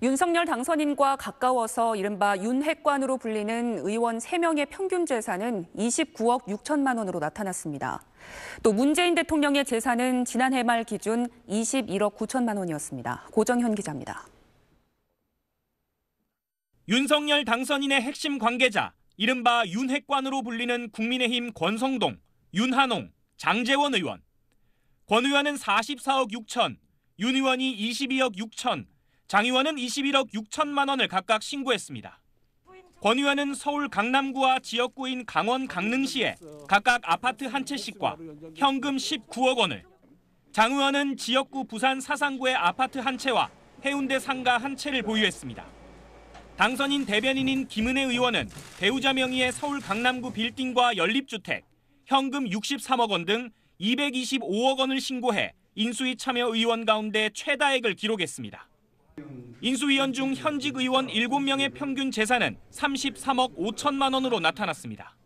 윤석열 당선인과 가까워서 이른바 윤핵관으로 불리는 의원 3명의 평균 재산은 29억 6천만 원으로 나타났습니다. 또 문재인 대통령의 재산은 지난해 말 기준 21억 9천만 원이었습니다. 고정현 기자입니다. 윤석열 당선인의 핵심 관계자, 이른바 윤핵관으로 불리는 국민의힘 권성동, 윤한홍, 장재원 의원. 권 의원은 44억 6천, 윤 의원이 22억 6천, 장 의원은 21억 6천만 원을 각각 신고했습니다. 권 의원은 서울 강남구와 지역구인 강원 강릉시에 각각 아파트 한 채씩과 현금 19억 원을, 장 의원은 지역구 부산 사상구에 아파트 한 채와 해운대 상가 한 채를 보유했습니다. 당선인 대변인인 김은혜 의원은 배우자 명의의 서울 강남구 빌딩과 연립주택, 현금 63억 원 등 225억 원을 신고해 인수위 참여 의원 가운데 최다액을 기록했습니다. 인수위원 중 현직 의원 7명의 평균 재산은 33억 5천만 원으로 나타났습니다.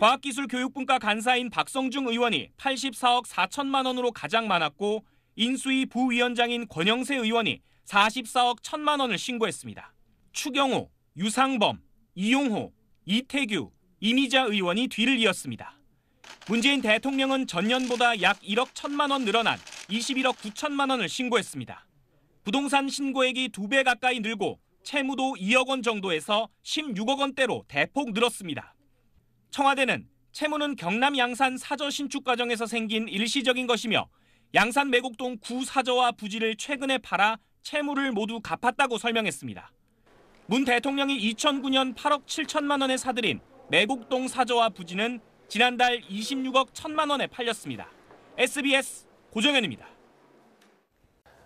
과학기술교육분과 간사인 박성중 의원이 84억 4천만 원으로 가장 많았고 인수위 부위원장인 권영세 의원이 44억 1천만 원을 신고했습니다. 추경호, 유상범, 이용호, 이태규, 이미자 의원이 뒤를 이었습니다. 문재인 대통령은 전년보다 약 1억 1천만 원 늘어난 21억 9천만 원을 신고했습니다. 부동산 신고액이 두 배 가까이 늘고 채무도 2억 원 정도에서 16억 원대로 대폭 늘었습니다. 청와대는 채무는 경남 양산 사저 신축 과정에서 생긴 일시적인 것이며 양산 매곡동 구 사저와 부지를 최근에 팔아 채무를 모두 갚았다고 설명했습니다. 문 대통령이 2009년 8억 7천만 원에 사들인 매곡동 사저와 부지는 지난달 26억 1천만 원에 팔렸습니다. SBS 고정현입니다.